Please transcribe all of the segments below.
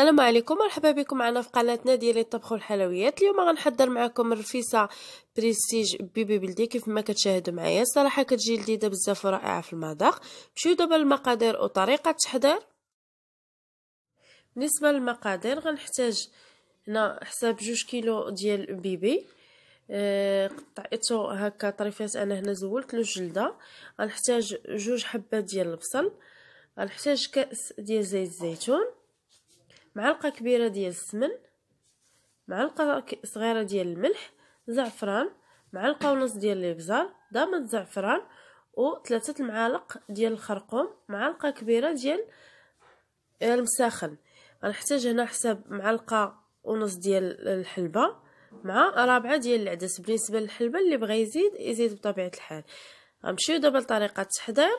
السلام عليكم مرحبا بكم معنا في قناتنا ديال الطبخ والحلويات اليوم غنحضر معكم الرفيسه بريستيج بيبي بلدي كيف ما كتشاهدوا معايا الصراحه كتجي لذيذه بزاف ورائعه في المذاق نمشيو دابا للمقادير وطريقه التحضير بالنسبه للمقادير غنحتاج هنا حساب جوج كيلو ديال بيبي آه، قطعته هكا طريفات انا هنا زولت له الجلده غنحتاج جوج حبات ديال البصل غنحتاج كاس ديال زيت الزيتون معلقه كبيره ديال السمن معلقه صغيره ديال الملح زعفران معلقه ونص ديال الابزار دامة زعفران وثلاثه المعالق ديال الخرقوم معلقه كبيره ديال آه، المساخن غنحتاج هنا حساب معلقه ونص ديال الحلبه مع رابعه ديال العدس بالنسبه للحلبه اللي بغى يزيد يزيد بطبيعه الحال غنمشيو دابا لطريقه التحضير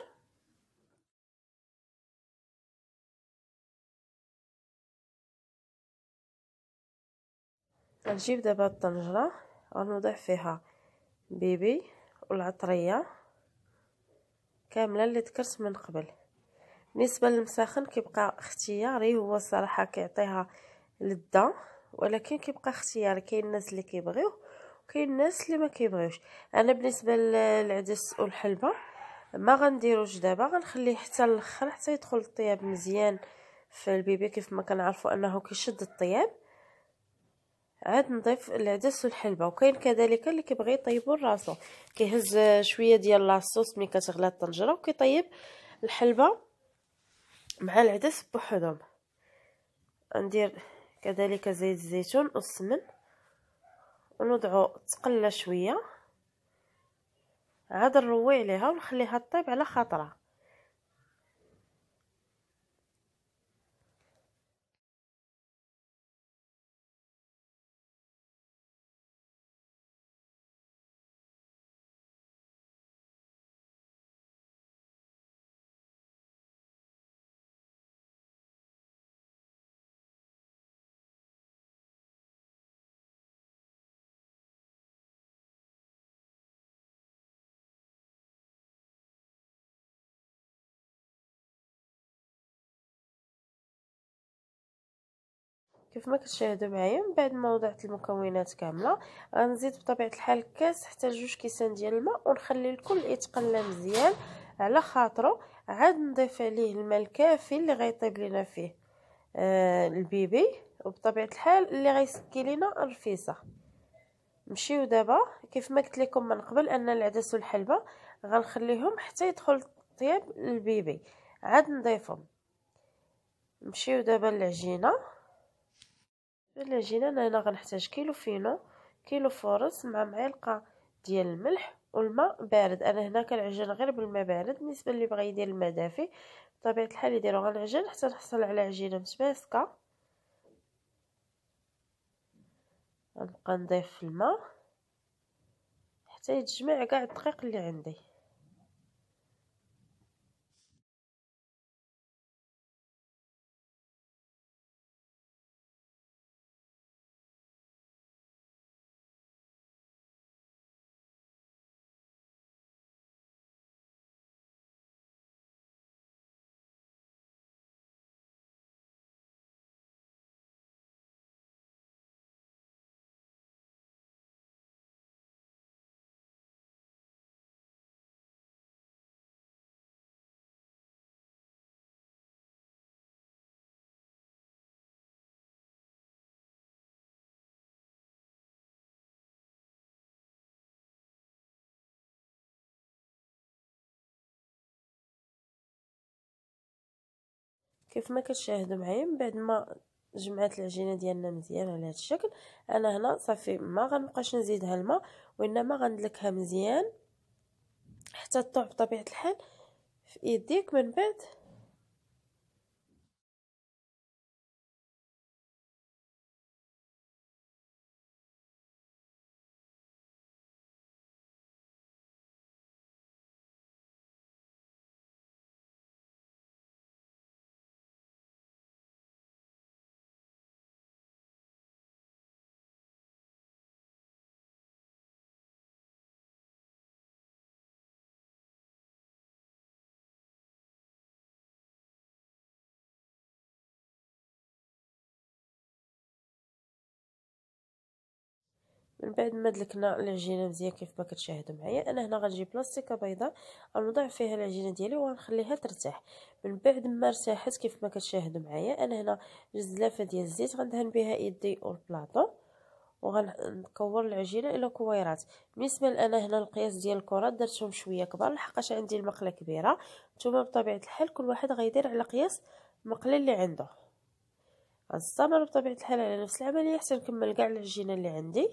غنجيب دابا الطنجره غنوضع فيها بيبي والعطريه كامله اللي ذكرت من قبل بالنسبه للمساخن كيبقى اختياري هو الصراحه كيعطيها لذه ولكن كيبقى اختياري كاين الناس اللي كيبغيوه وكاين الناس اللي ما كيبغيوش انا بالنسبه للعدس والحلبه ما غنديروش دابا غنخليه حتى الاخر حتى يدخل الطياب مزيان في البيبي كيف ما كنعرفوا انه كيشد الطياب عاد نضيف العدس والحلبه وكاين كذلك اللي كيبغي يطيبو راسو كيهز شويه ديال لاصوص ملي كتغلى الطنجره وكيطيب الحلبه مع العدس بوحدهم ندير كذلك زيت الزيتون والسمن ونضعو تقلى شويه عاد نروي عليها ونخليها طيب على خاطرها كيف ما كتشاهدوا معايا من بعد ما وضعت المكونات كامله غنزيد بطبيعه الحال الكاس حتى جوج كيسان ديال الماء ونخلي الكل يتقلى مزيان على خاطرو عاد نضيف عليه الماء الكافي اللي غيطيب لينا فيه آه البيبي وبطبيعه الحال اللي غيسكي لينا الرفيسه نمشيو دابا كيف ما قلت لكم من قبل ان العدس والحلبه غنخليهم حتى يدخل طياب البيبي عاد نضيفهم نمشيو دابا للعجينه الا جينا هنا غنحتاج كيلو فينو كيلو فورص مع معلقه ديال الملح والماء بارد انا هنا كنعجن غير بالماء بارد بالنسبه اللي بغى يدير الماء دافي بطبيعه الحال يديرو غنعجن حتى نحصل على عجينه متماسكه غنبقى نضيف الماء حتى يتجمع كاع الدقيق اللي عندي كيف ما كتشاهدوا معايا من بعد ما جمعات العجينه ديالنا مزيان على هذا الشكل انا هنا صافي ما غنبقاش نزيدها الماء وانما غندلكها مزيان حتى تطوع بطبيعه الحال في ايديك من بعد من بعد ما دلكنا العجينه مزيان كيف ما كتشاهدوا معايا انا هنا غنجيب بلاستيكه بيضاء غنوضع فيها العجينه ديالي وغنخليها ترتاح من بعد ما ارتاحت كيف ما كتشاهدوا معايا انا هنا جوج ديال الزيت غندهن بها يدي والبلاطو وغنكور العجينه الى كويرات بالنسبه لأنا هنا القياس ديال الكرات درتهم شويه كبار لحقاش عندي المقله كبيره نتوما بطبيعه الحال كل واحد غيدير على قياس المقله اللي عنده غنستمر بطبيعه الحال على نفس العمليه حتى نكمل كاع العجينه اللي عندي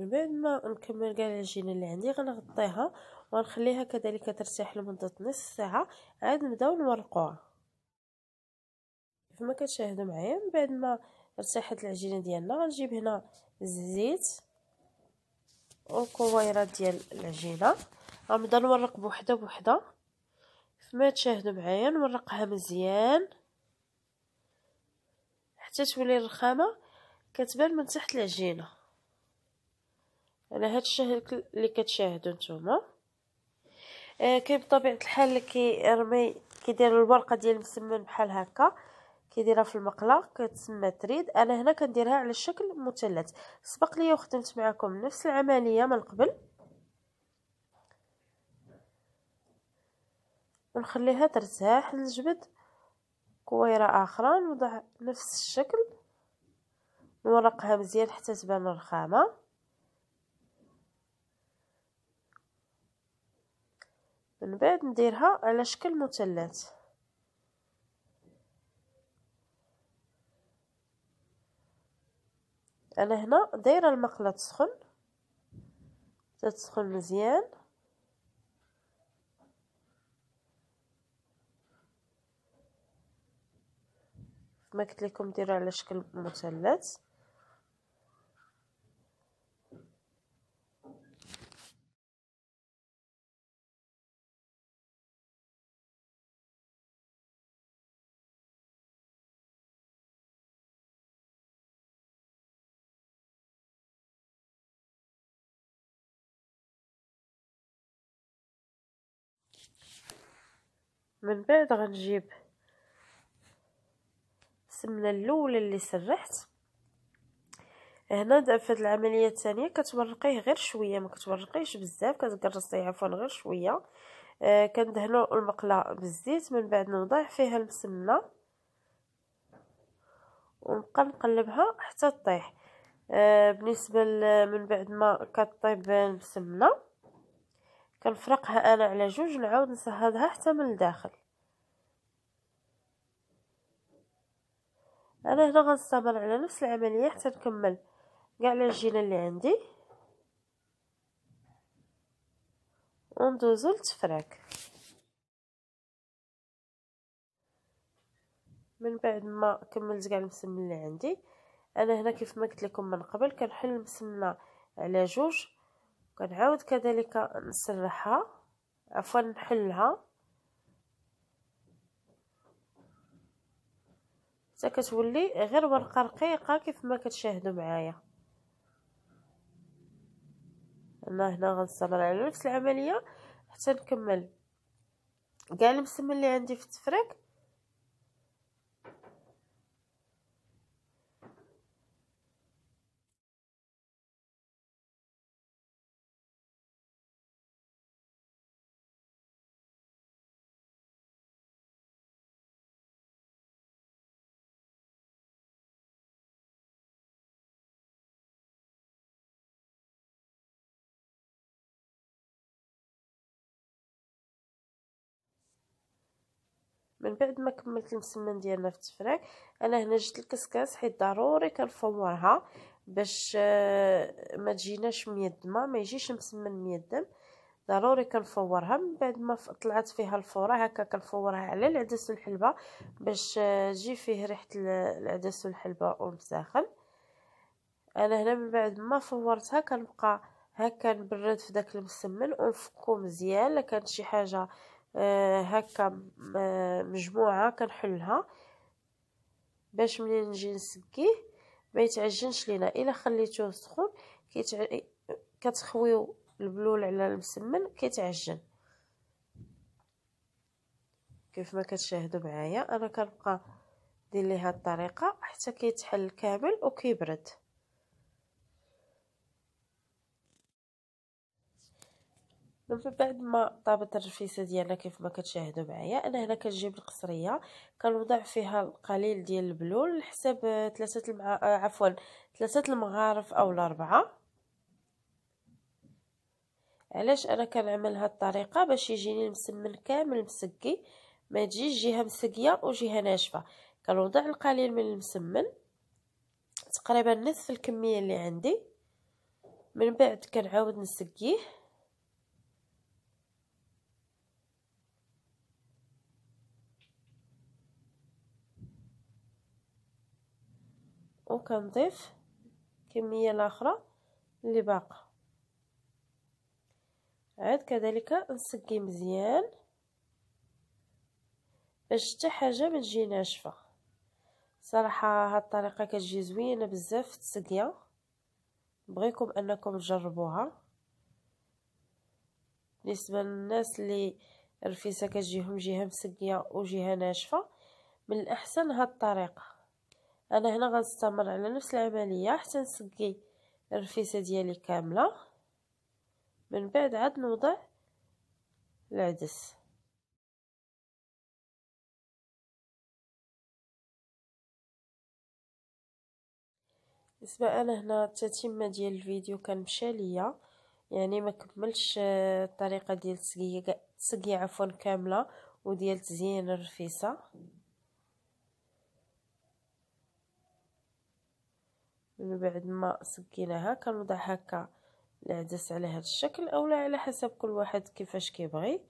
من بعد ما نكمل كاع العجينه اللي عندي غنغطيها وغنخليها كذلك ترتاح لمده نص ساعه عاد نبداو نورقوها كما كتشاهدوا معايا من بعد ما ارتاحت العجينه ديالنا غنجيب هنا الزيت والكويرات ديال العجينه غنبدا نورق بوحده بوحده كما تشاهدوا معايا نورقها مزيان حتى تولي الرخامه كتبان من تحت العجينه على هذا الشهر اللي كتشاهدوا نتوما آه كاين بطبيعه الحال اللي كيرمي كيدير الورقه ديال المسمن بحال هكا كيديرها في المقله كتسمى تريد انا هنا كنديرها على الشكل مثلث سبق لي وخدمت معكم نفس العمليه من قبل ونخليها ترتاح نجبد كويره اخرى نوضع نفس الشكل نورقها مزيان حتى تبان الرخامه من بعد نديرها على شكل مثلث انا هنا دايره المقله تسخن تتسخن مزيان ما قلت لكم ديروا على شكل مثلث من بعد غنجيب السمنه الاولى اللي سرحت هنا في فهاد العمليه الثانيه كتورقيه غير شويه ما كتورقيش بزاف كتقرصيه عفوا غير شويه آه كندهنو المقله بالزيت من بعد نوضع فيها المسمنه ونبقى نقلبها حتى تطيح آه بالنسبه من بعد ما كطيب المسمنه كنفرقها انا على جوج نعاود نصهدها حتى من الداخل انا هنا غنستمر على نفس العمليه حتى نكمل كاع العجينه اللي عندي وندوزو للتفراك من بعد ما كملت كاع المسمن اللي عندي انا هنا كيف ما قلت لكم من قبل كنحل المسمنه على جوج كنعاود كذلك نسرحها عفوا نحلها حتى كتولي غير ورقه رقيقه كيف ما كتشاهدوا معايا انا هنا غنستمر على نفس العمليه حتى نكمل كاع المسمن اللي عندي في التفريك من بعد ما كملت المسمن ديالنا في التفران انا هنا جبت الكسكاس حيت ضروري كنفورها باش آه، ما تجيناش ميدمه ما يجيش مسمن ميدم ضروري كنفورها من بعد ما طلعت فيها الفوره هكا كنفورها على العدس والحلبه باش آه، تجي فيه ريحه العدس والحلبه ومساخن انا هنا من بعد ما فورتها كنبقى هكا نبرد في داك المسمن ونفكو مزيان لا كانت شي حاجه آه، هكا آه، مجموعه كنحلها باش ملي نجي نسكيه ما يتعجنش لينا الا خليتوه سخون كيتع... كتخويو البلول على المسمن كيتعجن كيف ما كتشاهدوا معايا انا كنبقى ندير ليها الطريقه حتى كيتحل كامل وكيبرد من بعد ما طابت الرفيسه ديالنا كيف ما كتشاهدوا معايا انا هنا كنجيب القصريه كنوضع فيها القليل ديال البلول حساب ثلاثه المع... آه، عفوا ثلاثه المغارف او الاربعه علاش انا كنعمل هاد الطريقه باش يجيني المسمن كامل مسقي ما تجيش جهه مسقيه وجهه ناشفه كنوضع القليل من المسمن تقريبا نصف الكميه اللي عندي من بعد كنعاود نسقيه وكنضيف كمية الاخرى اللي باقه عاد كذلك نسقي مزيان باش حتى حاجه ما تجي ناشفه صراحه هاد الطريقه كتجي زوينه بزاف في التسقيه بغيكم انكم تجربوها بالنسبه للناس اللي الرفيسه كتجيهم جهه مسقيه وجهه ناشفه من الاحسن هاد الطريقه انا هنا غنستمر على نفس العمليه حتى نسقي الرفيسه ديالي كامله من بعد عاد نوضع العدس بالنسبه انا هنا التتمه ديال الفيديو كان مشالية ليا يعني ما كملش آه، الطريقه ديال التسقيه التسقيه عفوا كامله وديال تزيين الرفيسه من بعد ما سكيناها كنوضع هكا العدس على هذا الشكل اولا على حسب كل واحد كيفاش كيبغي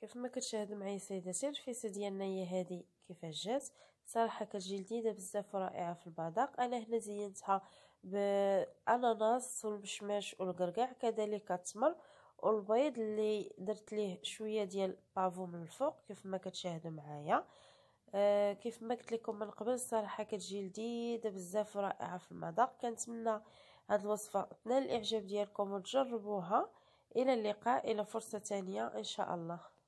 كيف ما كتشاهدوا معايا سيداتي الفيسه ديالنا هي هذه كيفاش جات صراحه كتجي لذيذه بزاف ورائعه في البداق انا هنا زينتها بالاناناس والمشماش والقرقع كذلك التمر والبيض اللي درت ليه شويه ديال بافو من الفوق كيف ما كتشاهدوا معايا كيف ما قلت لكم من قبل الصراحه كتجي لذيذه بزاف رائعه في المذاق كنتمنى هذه الوصفه تنال الاعجاب ديالكم وتجربوها الى اللقاء الى فرصه ثانيه ان شاء الله